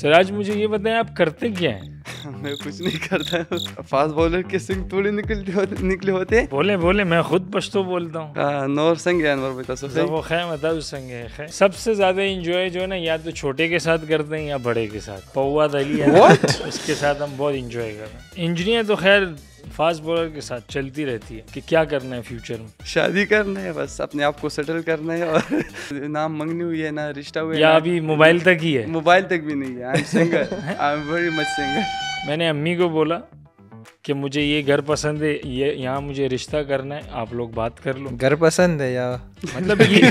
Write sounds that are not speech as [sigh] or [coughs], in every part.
सिराज मुझे ये बताएं आप करते क्या हैं [laughs] मैं कुछ नहीं करता फास्ट बॉलर के सिंग थोड़ी निकलते हो, निकले होते बोले बोले मैं खुद पश्तो बोलता हूँ हाँ, नौर संग है अनवर बेटा सब वो खैम बता संग है सबसे ज्यादा इंजॉय जो है ना या तो छोटे के साथ करते हैं या बड़े के साथ पौवा दली है उसके साथ हम बहुत इंजॉय कर रहे हैं इंजीनियर तो खैर फास्ट बॉलर के साथ चलती रहती है कि क्या करना है फ्यूचर में शादी करना है बस अपने आप को सेटल करना है और [laughs] नाम मंगनी हुई है ना रिश्ता हुआ या अभी मोबाइल तक ही है मोबाइल तक भी नहीं है I am singer I am very much singer मैंने अम्मी को बोला कि मुझे ये घर पसंद है ये यहाँ मुझे रिश्ता करना है आप लोग बात कर लो घर पसंद है या मतलब ये [laughs]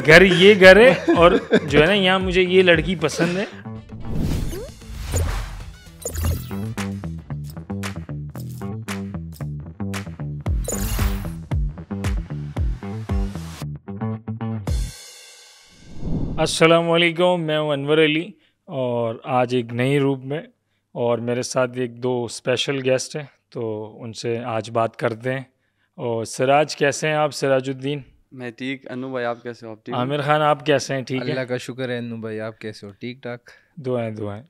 घर ये घर है और जो है ना यहाँ मुझे ये लड़की पसंद है वालेकुम मैं हूं अनवर अली और आज एक नई रूप में और मेरे साथ एक दो स्पेशल गेस्ट हैं तो उनसे आज बात करते हैं और सिराज कैसे हैं आप सिराजुद्दीन मैं ठीक अनु भाई आप कैसे हो आप ठीक आमिर खान आप कैसे हैं ठीक है अल्लाह का शुक्र है अनु भाई आप कैसे हो ठीक ठाक दुआएं दुआएं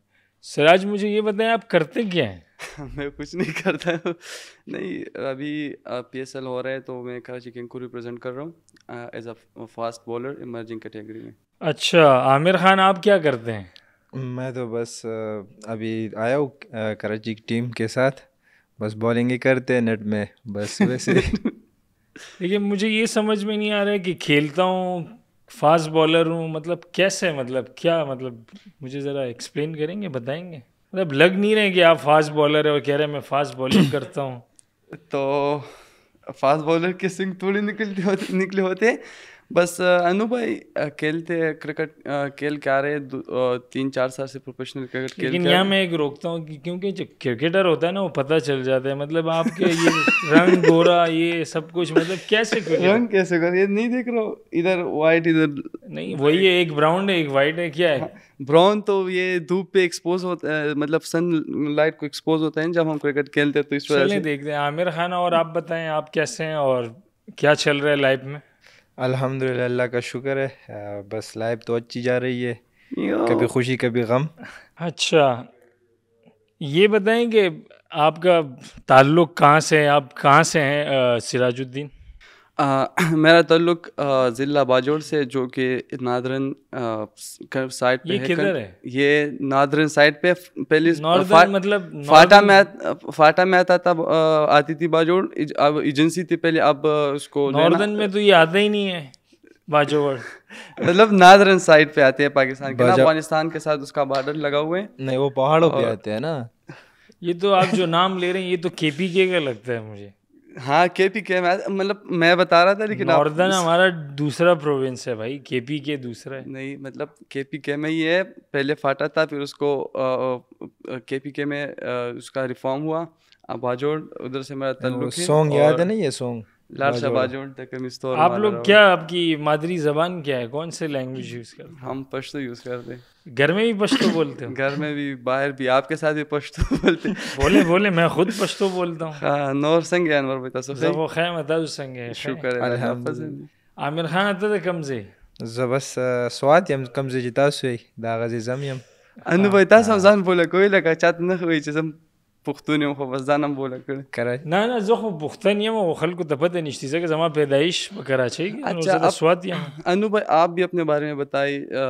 सिराज मुझे ये बताएं आप करते क्या हैं [laughs] मैं कुछ नहीं करता नहीं अभी पी एस एल हो रहा है तो मैं कराची किंग को रिप्रेजेंट कर रहा हूँ as a fast bowler emerging category में अच्छा आमिर खान आप क्या करते हैं मैं तो बस अभी आया हूँ कराची की टीम के साथ बस बॉलिंग ही करते हैं नेट में बस वैसे लेकिन [laughs] मुझे ये समझ में नहीं आ रहा है कि खेलता हूँ फास्ट बॉलर हूँ मतलब कैसे मतलब क्या मतलब मुझे ज़रा एक्सप्लेन करेंगे बताएंगे मतलब लग नहीं रहे कि आप फास्ट बॉलर है और कह रहे हैं मैं फास्ट बॉलिंग [coughs] करता हूँ तो फास्ट बॉलर के सिंग थोड़ी निकलते होते निकले होते बस अनु भाई खेलते क्रिकेट खेल क्या रहे तीन चार साल से प्रोफेशनल क्रिकेट खेल लेकिन यहाँ मैं एक रोकता हूँ क्योंकि जो क्रिकेटर होता है ना वो पता चल जाता है मतलब आपके ये रंग गोरा ये सब कुछ मतलब कैसे रंग कैसे कर ये नहीं देख रहा इधर वाइट इधर नहीं वही है एक ब्राउन है एक वाइट है क्या है ब्राउन हाँ, तो ये धूप पे एक्सपोज मतलब होता है मतलब सन लाइट को एक्सपोज होता है जब हम क्रिकेट खेलते हैं तो इस वजह से देखते हैं आमिर खान और आप बताएं आप कैसे हैं और क्या चल रहा है लाइफ में अल्हम्दुलिल्लाह का शुक्र है बस लाइफ तो अच्छी जा रही है कभी खुशी कभी गम अच्छा ये बताएं कि आपका ताल्लुक कहाँ से है आप कहाँ से हैं सिराजुद्दीन आ, [clears throat] मेरा तल्लुक ज़िला बाजौड़ से जो कि नादरन साइड पे ये है, है ये नादरन साइड पे पहले फा, मतलब फाटा में फाटा में आता था आती थी बाजौड़ अब एजेंसी थी पहले अब उसको नॉर्दर्न में तो ये आता ही नहीं है बाजौड़ [laughs] मतलब नादरन साइड पे आते हैं पाकिस्तान के अफगानिस्तान के साथ उसका बॉर्डर लगा हुए नहीं वो पहाड़ों पे आते हैं ना ये तो आप जो नाम ले रहे हैं ये तो केपीके का लगता है मुझे हाँ के पी के मतलब मैं बता रहा था लेकिन नॉर्दर्न हमारा दूसरा प्रोविंस है भाई के पी के दूसरा है नहीं मतलब के पी के में ही है पहले फाटा था फिर उसको के पी के में उसका रिफॉर्म हुआ अब बाजोड़ उधर से मेरा तल्लुक सॉन्ग याद है ना ये सॉन्ग आप लोग क्या आपकी मादरी जबान क्या है कौन से लैंग्वेज यूज़ करते हैं हम पश्तो यूज़ करते हैं घर में भी पश्तो बोलते हो [laughs] घर में भी बाहर भी आपके साथ भी पश्तो [laughs] बोलते बोले बोले मैं खुद पश्तो बोलता हूँ हाँ, अनवर बेटा शुक्र आमिर खान अता कमजे زبس سواد يم کمزې جتا سوې دا غزي زم يم ان وې تاسو ځان بوله کوی لکه چات نه وې چې زم پښتون یم خو بس دا نم بوله کړی نه نه زه خو پښتون یم او خلکو ته پته نشتی ځکه زما پیدایش په کراچۍ کې سواد یم अनु भाई आप भी अपने बारे में बताइए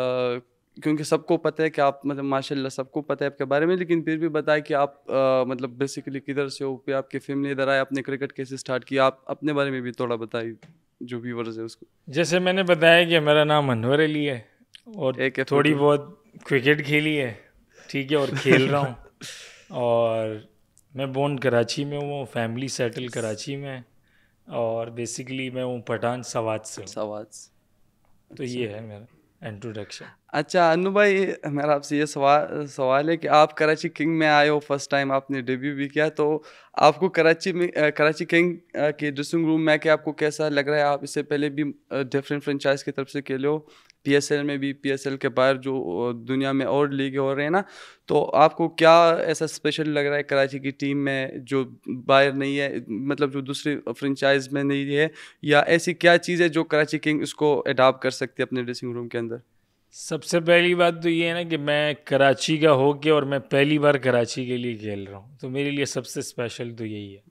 क्योंकि सबको पता है कि आप मतलब माशाल्लाह सबको पता है आपके बारे में लेकिन फिर भी बताएं कि आप आ, मतलब बेसिकली किधर से हो पे आपकी फैमिली इधर आए आपने क्रिकेट कैसे स्टार्ट किया आप अपने बारे में भी थोड़ा बताइए जो व्यूवर्स है उसको जैसे मैंने बताया कि मेरा नाम अनवर अली है और एक थोड़ी बहुत क्रिकेट खेली है ठीक है और खेल रहा हूँ और मैं बोर्न कराची में हूँ फैमिली सेटल कराची में और बेसिकली मैं हूँ पठान सवाद से सवाद से तो ये है मेरा इंट्रोडक्शन अच्छा अनु भाई मेरा आपसे ये सवाल सवाल है कि आप कराची किंग में आए हो फर्स्ट टाइम आपने डेब्यू भी किया तो आपको कराची में कराची किंग के ड्रेसिंग रूम में आके आपको कैसा लग रहा है आप इससे पहले भी डिफरेंट फ्रेंचाइज की तरफ से खेले हो पीएसएल में भी पीएसएल के बाहर जो दुनिया में और लीग हो रहे हैं ना तो आपको क्या ऐसा स्पेशल लग रहा है कराची की टीम में जो बाहर नहीं है मतलब जो दूसरी फ्रेंचाइज में नहीं है या ऐसी क्या चीज़ है जो कराची किंग इसको अडाप्ट कर सकती है अपने ड्रेसिंग रूम के अंदर सबसे पहली बात तो ये है ना कि मैं कराची का हो के और मैं पहली बार कराची के लिए खेल रहा हूँ तो मेरे लिए सबसे स्पेशल तो यही है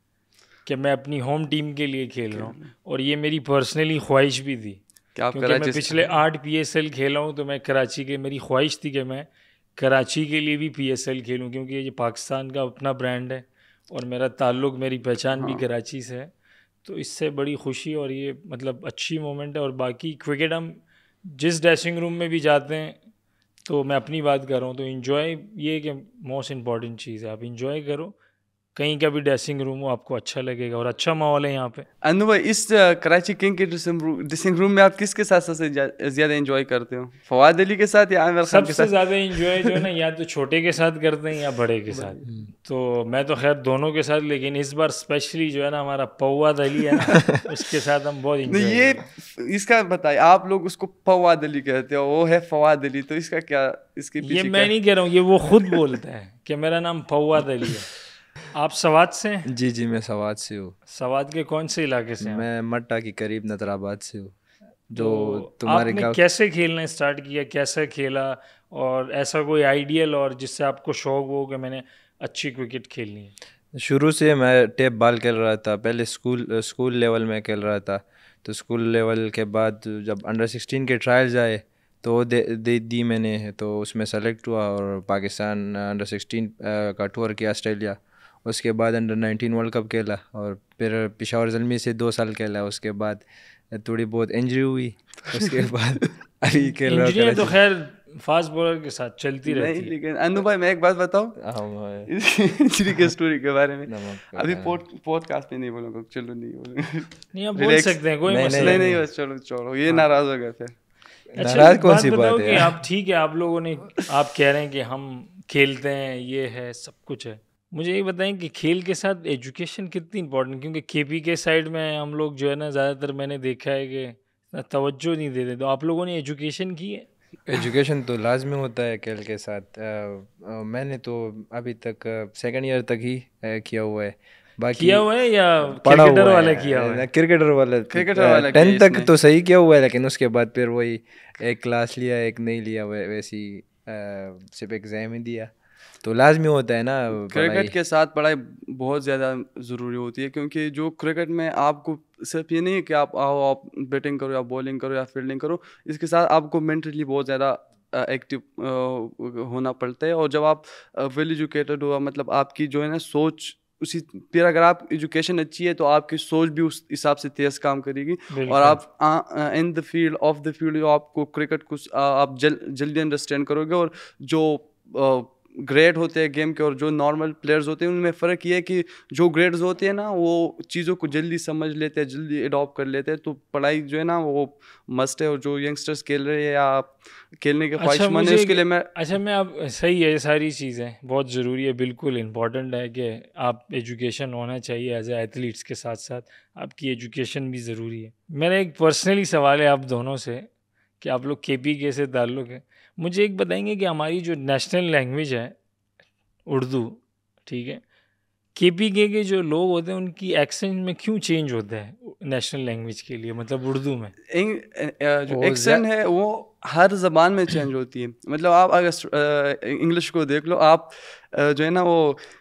कि मैं अपनी होम टीम के लिए खेल रहा हूँ और ये मेरी पर्सनली ख्वाहिश भी थी क्या क्योंकि मैं पिछले आठ पी एस एल खेला हूँ तो मैं कराची के मेरी ख्वाहिश थी कि मैं कराची के लिए भी पी एस एल खेलूँ क्योंकि ये पाकिस्तान का अपना ब्रांड है और मेरा ताल्लुक मेरी पहचान हाँ। भी कराची से है तो इससे बड़ी खुशी और ये मतलब अच्छी मोमेंट है और बाकी क्रिकेट हम जिस ड्रेसिंग रूम में भी जाते हैं तो मैं अपनी बात कर रहा हूँ तो इन्जॉय ये कि मोस्ट इम्पॉर्टेंट चीज़ है आप इन्जॉय करो कहीं का भी ड्रेसिंग रूम हो आपको अच्छा लगेगा और अच्छा माहौल है यहाँ पे अनुभव इस कराची किंग के ड्रेसिंग रूम में आप किसके साथ सबसे ज्यादा एंजॉय करते हो फवाद अली के साथ या आमिर खान सबसे ज्यादा एंजॉय जो है ना या तो छोटे के साथ करते हैं या बड़े के साथ तो मैं तो खैर दोनों के साथ लेकिन इस बार स्पेशली जो है ना हमारा फवाद अली है [laughs] उसके साथ हम बहुत एंजॉय ये इसका बताइए आप लोग उसको फवाद अली कहते हो वो है फवाद अली तो इसका क्या इसके ये मैं नहीं कह रहा हूँ ये वो खुद बोलता है कि मेरा नाम फवाद अली है आप सवाद से जी जी मैं सवाद से हूँ सवाद के कौन से इलाके से मैं मट्टा के करीब नतराबाद से हूँ जो तो तुम्हारे आपने कैसे खेलना स्टार्ट किया कैसे खेला और ऐसा कोई आइडियल और जिससे आपको शौक हो कि मैंने अच्छी क्रिकेट खेलनी है शुरू से मैं टेप बॉल खेल रहा था पहले स्कूल स्कूल लेवल में खेल रहा था तो स्कूल लेवल के बाद जब अंडर सिक्सटीन के ट्रायल्स आए तो दे, दे दी मैंने तो उसमें सेलेक्ट हुआ और पाकिस्तान अंडर सिक्सटीन का टूर किया ऑस्ट्रेलिया उसके बाद अंडर नाइनटीन वर्ल्ड कप खेला और फिर पिशावर जलमी से दो साल खेला उसके बाद थोड़ी बहुत इंजरी हुई उसके [laughs] बाद अभी खेल रहा है तो खैर फास्ट बॉलर के साथ चलती रहती है लेकिन अनु भाई मैं एक बात बताऊं इंजरी हाँ [laughs] के स्टोरी के बारे में अभी पॉडकास्ट में नहीं बोलूंगा चलो नहीं बोलूंगा नहीं आप बोल सकते हैं कोई मसला नहीं बस चलो छोड़ो ये हाँ। नाराज हो होगा फिर अच्छा कौन सी बात है आप ठीक है आप लोगों ने आप कह रहे हैं कि हम खेलते हैं ये है सब कुछ है मुझे ये बताएं कि खेल के साथ एजुकेशन कितनी इम्पोर्टेंट क्योंकि के पी के साइड में हम लोग जो है ना ज़्यादातर मैंने देखा है कि तवज्जो नहीं देते तो आप लोगों ने एजुकेशन की है एजुकेशन तो लाजमी होता है खेल के साथ आ, आ, मैंने तो अभी तक सेकेंड ईयर तक ही किया हुआ है बाकी किया हुआ है या पढ़ा हुआ वाला किया हुआ है क्रिकेटर वाले क्रिकेटर वाले टेंथ तक तो सही किया हुआ है लेकिन उसके बाद फिर वही एक क्लास लिया एक नहीं लिया वैसी सिर्फ एग्ज़ाम ही दिया तो लाजमी होता है ना क्रिकेट के साथ पढ़ाई बहुत ज़्यादा ज़रूरी होती है क्योंकि जो क्रिकेट में आपको सिर्फ ये नहीं है कि आप आओ आप बैटिंग करो या बॉलिंग करो या फील्डिंग करो इसके साथ आपको मेंटली बहुत ज़्यादा एक्टिव होना पड़ता है और जब आप वेल एजुकेटेड हो मतलब आपकी जो है ना सोच उसी फिर अगर आप एजुकेशन अच्छी है तो आपकी सोच भी उस हिसाब से तेज काम करेगी और आप in the field off the field आपको क्रिकेट कुछ आप जल्दी अंडरस्टैंड करोगे और जो ग्रेट होते हैं गेम के और जो नॉर्मल प्लेयर्स होते हैं उनमें फ़र्क ये है कि जो ग्रेड्स होते हैं ना वो चीज़ों को जल्दी समझ लेते हैं जल्दी अडॉप्ट कर लेते हैं तो पढ़ाई जो है ना वो मस्ट है और जो यंगस्टर्स खेल रहे हैं या खेलने के ख्वाहिशमंद अच्छा, उसके लिए मैं अच्छा मैं आप सही है ये सारी चीज़ें बहुत ज़रूरी है बिल्कुल इंपॉर्टेंट है कि आप एजुकेशन होना चाहिए एज एथलीट्स के साथ साथ आपकी एजुकेशन भी ज़रूरी है मेरा एक पर्सनली सवाल है आप दोनों से कि आप लोग के पी के से ताल्लुक़ है मुझे एक बताएंगे कि हमारी जो नेशनल लैंग्वेज है उर्दू ठीक है के पी के के जो लोग होते हैं उनकी एक्सेंट में क्यों चेंज होता है नेशनल लैंग्वेज के लिए मतलब उर्दू में जो एक्सेंट है वो हर जबान में चेंज होती है मतलब आप अगर इंग्लिश को देख लो आप जो है ना वो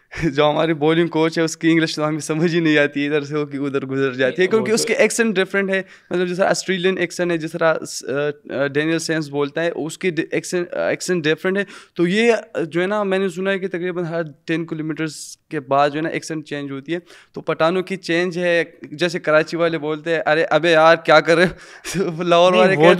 [laughs] जो हमारे बॉलिंग कोच है उसकी इंग्लिश तो हमें समझ ही नहीं आती इधर से कि उधर गुजर जाती है क्योंकि तो उसके एक्सेंट डिफरेंट है मतलब जिस तरह ऑस्ट्रेलियन एक्सेंट है जिस तरह डेनियल सेंस बोलता है उसके एक्सेंट डिफरेंट है तो ये जो है ना मैंने सुना है कि तकरीबन हर टेन किलोमीटर्स के बाद जो है ना एक्सेंट चेंज होती है तो पठानों की चेंज है जैसे कराची वाले बोलते हैं अरे अबे यार क्या करें [laughs] तो लाहौर वाले तो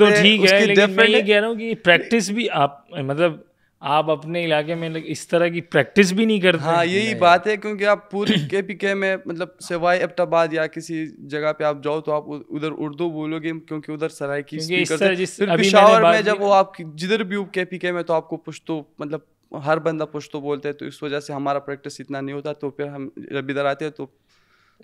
कहते हैं प्रैक्टिस भी आप मतलब आप अपने इलाके में इस तरह की प्रैक्टिस भी नहीं करते हाँ यही बात है क्योंकि आप पूरी के पी के में मतलब सिवाय एबटाबाद या किसी जगह पे आप जाओ तो आप उधर उर्दू बोलोगे क्योंकि उधर सराय की पिशावर में जब वो आप जिधर भी के पी के में तो आपको पुश्तो मतलब हर बंदा पुश्तो बोलते हैं तो इस वजह से हमारा प्रैक्टिस इतना नहीं होता तो फिर हम जब इधर आते हैं तो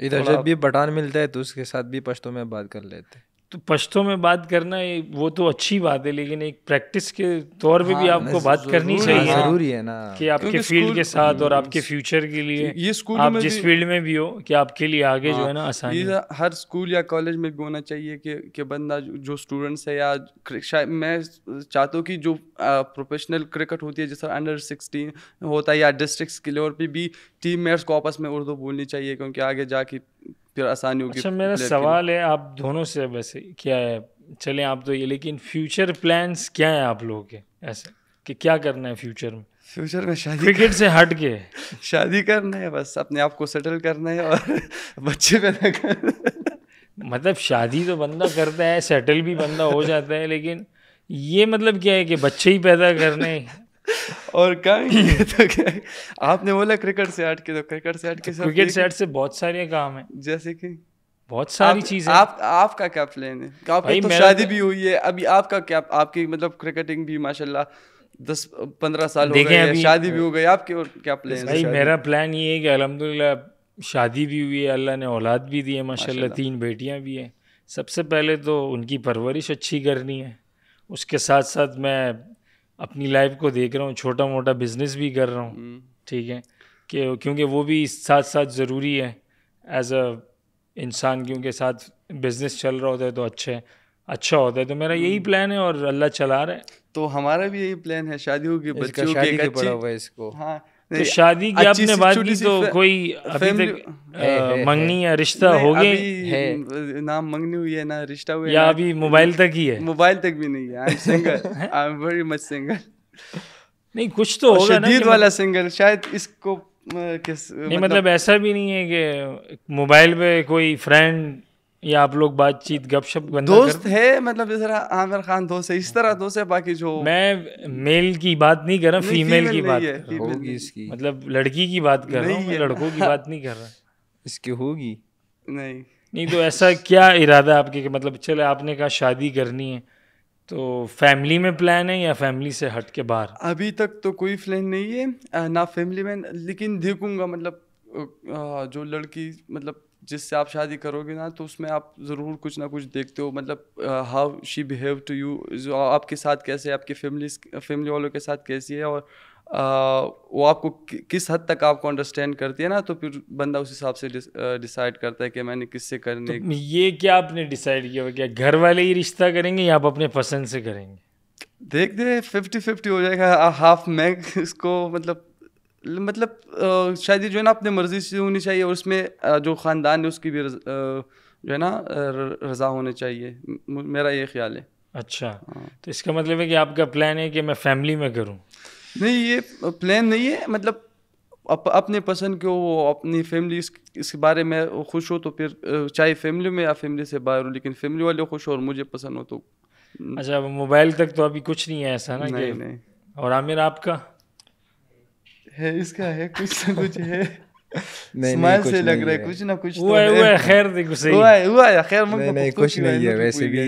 इधर जब भी बटान मिलता है तो उसके साथ भी पश्तो में बात कर लेते हैं तो पश्तो में बात करना ये वो तो अच्छी बात है लेकिन एक प्रैक्टिस के तौर पे हाँ, भी आपको बात करनी हाँ, चाहिए जरूरी है ना कि आपके फील्ड के साथ और आपके हम्म। फ्यूचर के लिए ये स्कूल आप जिस फील्ड में भी हो कि आपके लिए आगे हाँ, जो है ना आसान ये हर स्कूल या कॉलेज में भी होना चाहिए कि कि बंदा जो स्टूडेंट्स है या मैं चाहता हूँ कि जो प्रोफेशनल क्रिकेट होती है जैसे अंडर सिक्सटीन होता है या डिस्ट्रिक्स के लेवल पर भी टीम मेट्स को आपस में उर्दू बोलनी चाहिए क्योंकि आगे जाके फिर आसानी होगी अच्छा मेरा सवाल है आप दोनों से वैसे क्या है चलें आप तो ये लेकिन फ्यूचर प्लान्स क्या है आप लोगों के ऐसे कि क्या करना है फ्यूचर में फ्यूचर में शादी क्रिकेट से हट के [laughs] शादी करना है बस अपने आप को सेटल करना है और [laughs] बच्चे पैदा करना मतलब शादी तो बंदा करता है सेटल भी बंदा हो जाता है लेकिन ये मतलब क्या है कि बच्चे ही पैदा करने और कहा [laughs] तो क्या आपने बोला तो क्रिकेट से हट के तो क्रिकेट से हट के तो क्रिकेट से हट से बहुत सारे काम है जैसे कि बहुत सारी चीजें आप आपका क्या प्लान है आपकी तो शादी तो- भी हुई है अभी आपका क्या आपकी मतलब क्रिकेटिंग भी माशाल्लाह दस पंद्रह साल हो गए शादी भी हो गई आपके और क्या प्लान है भाई मेरा प्लान ये है कि अलहमदिल्ला शादी भी हुई है अल्लाह ने औलाद भी दी है माशाल्लाह तीन बेटियाँ भी हैं सबसे पहले तो उनकी परवरिश अच्छी करनी है उसके साथ साथ मैं अपनी लाइफ को देख रहा हूँ छोटा मोटा बिजनेस भी कर रहा हूँ हम्म। ठीक है कि क्योंकि वो भी साथ साथ ज़रूरी है एज अ इंसान क्योंकि साथ बिजनेस चल रहा होता है तो अच्छा है अच्छा होता है तो मेरा यही प्लान हम्म। है और अल्लाह चला रहा है तो हमारा भी यही प्लान है शादियों के बच्चों के पड़ा हुआ इसको हाँ तो शादी की आपने बात की तो कोई अभी तक मंगनी या रिश्ता हो गए ना मंगनी हुई है ना रिश्ता हुआ या अभी मोबाइल तक ही है मोबाइल तक भी नहीं है I am single I am very much single नहीं कुछ तो होगा ना शदीद मतलब- वाला सिंगल शायद इसको किस नहीं मतलब, मतलब ऐसा भी नहीं है कि मोबाइल पे कोई फ्रेंड या आप लोग बातचीत गपशप दोस्त कर... है मतलब इस तरह आमिर खान दोस्त है इस तरह दोस्त है बाकी जो मैं मेल की बात नहीं कर रहा फीमेल, की बात होगी इसकी मतलब लड़की की बात कर रहा हूँ लड़कों की बात नहीं कर रहा [laughs] इसकी होगी नहीं नहीं तो ऐसा क्या इरादा आपके कि मतलब चले आपने कहा शादी करनी है तो फैमिली में प्लान है या फैमिली से हट के बाहर अभी तक तो कोई प्लान नहीं है ना फैमिली में लेकिन देखूंगा मतलब जो लड़की मतलब जिससे आप शादी करोगे ना तो उसमें आप ज़रूर कुछ ना कुछ देखते हो मतलब how she behave to you आपके साथ कैसे आपकी फैमिली फैमिली वालों के साथ कैसी है और आ, वो आपको किस हद तक आपको अंडरस्टैंड करती है ना तो फिर बंदा उस हिसाब से डिसाइड करता है कि मैंने किससे करने तो ये क्या आपने डिसाइड किया क्या घर वाले ही रिश्ता करेंगे या आप अपने पसंद से करेंगे देख दे फिफ्टी फिफ्टी हो जाएगा हाफ मैं [laughs] इसको मतलब मतलब शायद जो है ना अपने मर्जी से होनी चाहिए और उसमें जो ख़ानदान है उसकी भी जो है ना रजा होनी चाहिए मेरा ये ख्याल है अच्छा हाँ। तो इसका मतलब है कि आपका प्लान है कि मैं फैमिली में करूं नहीं ये प्लान नहीं है मतलब अप, अपने पसंद के हो अपनी फैमिली इस, इसके बारे में खुश हो तो फिर चाहे फैमिली में या फैमिली से बाहर हो लेकिन फैमिली वाले खुश हो और मुझे पसंद हो तो अच्छा मोबाइल तक तो अभी कुछ नहीं है ऐसा ना नहीं, नहीं। और आमिर आपका है इसका है कुछ ना तो कुछ है [laughs] नहीं, नहीं से लग रहा है कुछ ना कुछ तो हुआ तो हुआ खैर देखो सही हुआ हुआ खैर नहीं नहीं तो कुछ नहीं है वैसे भी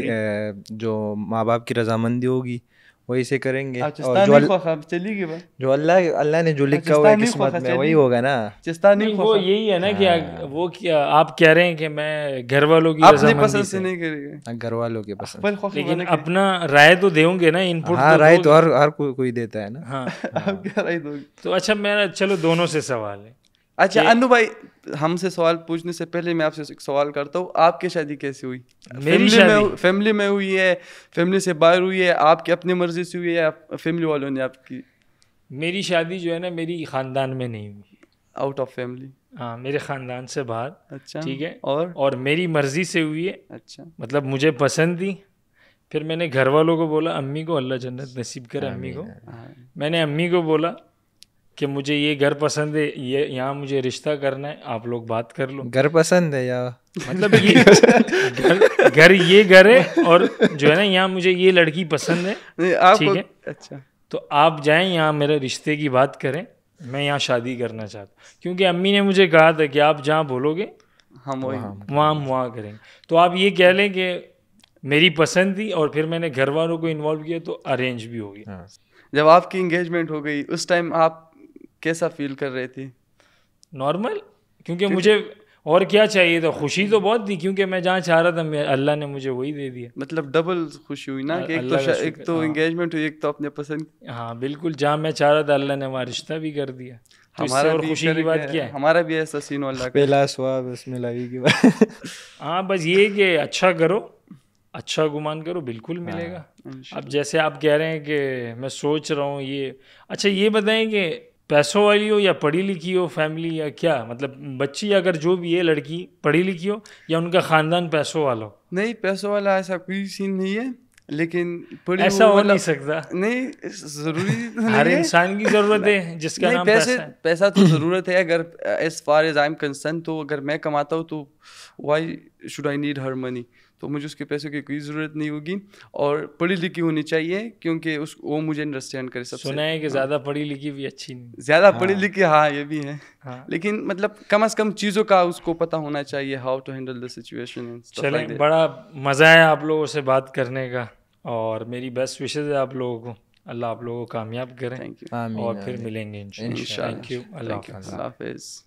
जो माँ बाप की रजामंदी होगी वही से करेंगे अच्छा, और जो अल... चलेगी जो अल्लाह अल्लाह ने जो लिखा अच्छा, हुआ किस्मत में वही होगा ना चिस्ता नहीं वो यही है ना कि हाँ। वो क्या आप कह रहे हैं कि मैं घर वालों की अपनी पसंद से नहीं करेंगे हाँ, घर वालों की पसंद लेकिन अपना राय तो देंगे ना इनपुट हाँ तो राय तो हर हर कोई देता है ना हाँ क्या राय दोगे तो अच्छा मेरा चलो दोनों से सवाल है अच्छा अनु भाई हमसे सवाल पूछने से पहले मैं आपसे एक सवाल करता हूँ आपकी शादी कैसे हुई फैमिली में फैमिली में हुई है फैमिली से बाहर हुई है आपकी अपनी मर्जी से हुई है फैमिली वालों ने आपकी मेरी शादी जो है ना मेरी ख़ानदान में नहीं हुई आउट ऑफ फैमिली हाँ मेरे ख़ानदान से बाहर अच्छा ठीक है और और मेरी मर्ज़ी से हुई है अच्छा मतलब मुझे पसंद थी फिर मैंने घर वालों को बोला अम्मी को अल्लाह जन्नत नसीब कर हाँ, अम्मी को हाँ। मैंने अम्मी को बोला कि मुझे ये घर पसंद है ये यहाँ मुझे रिश्ता करना है आप लोग बात कर लो घर पसंद है या मतलब ये घर घर ये घर है और जो है ना यहाँ मुझे ये लड़की पसंद है ठीक है अच्छा तो आप जाएं यहाँ मेरे रिश्ते की बात करें मैं यहाँ शादी करना चाहता हूँ क्योंकि अम्मी ने मुझे कहा था कि आप जहाँ बोलोगे हम वही वहाँ वहाँ करेंगे तो आप ये कह लें कि मेरी पसंद थी और फिर मैंने घर वालों को इन्वॉल्व किया तो अरेंज भी हो गया जब आपकी इंगेजमेंट हो गई उस टाइम आप कैसा फील कर रही थी नॉर्मल क्योंकि मुझे और क्या चाहिए था खुशी तो बहुत थी क्योंकि मैं जहाँ चाह रहा था अल्लाह ने मुझे वही दे दिया मतलब डबल खुशी हुई ना कि एक तो एक तो इंगेजमेंट हाँ। हुई एक तो अपने पसंद हाँ बिल्कुल जहाँ मैं चाह रहा था अल्लाह ने हमारा रिश्ता भी कर दिया तो हमारा और खुशी की बात क्या है हमारा भी ऐसा सीन वाला पहला [laughs] हाँ बस ये कि अच्छा करो अच्छा गुमान करो बिल्कुल हाँ। मिलेगा हाँ, अब जैसे आप कह रहे हैं कि मैं सोच रहा हूँ ये अच्छा ये बताएं कि पैसों वाली हो या पढ़ी लिखी हो फैमिली या क्या मतलब बच्ची अगर जो भी है लड़की पढ़ी लिखी हो या उनका खानदान पैसों वाला हो नहीं पैसों वाला ऐसा कोई सीन नहीं है लेकिन पढ़ी ऐसा हो मतलब नहीं सकता नहीं जरूरी [laughs] तो हर इंसान की जरूरत है जिसका नाम पैसे पैसा, पैसा तो जरूरत है अगर as far as I am concern तो अगर मैं कमाता हूँ तो why should I need her money तो मुझे उसके पैसे की कोई ज़रूरत नहीं होगी और पढ़ी लिखी होनी चाहिए क्योंकि उस वो मुझे अंडरस्टैंड करे सब सुना है कि हाँ। ज़्यादा पढ़ी लिखी भी अच्छी नहीं ज़्यादा हाँ। पढ़ी लिखी हाँ ये भी है हाँ। लेकिन मतलब कम अज़ कम चीज़ों का उसको पता होना चाहिए how to handle the situation चले बड़ा मज़ा है आप लोगों से बात करने का और मेरी बेस्ट विशेज़ है आप लोगों को अल्लाह आप लोगों को कामयाब करें और फिर मिलेंगे थैंक यू अल्लाह हाफिज़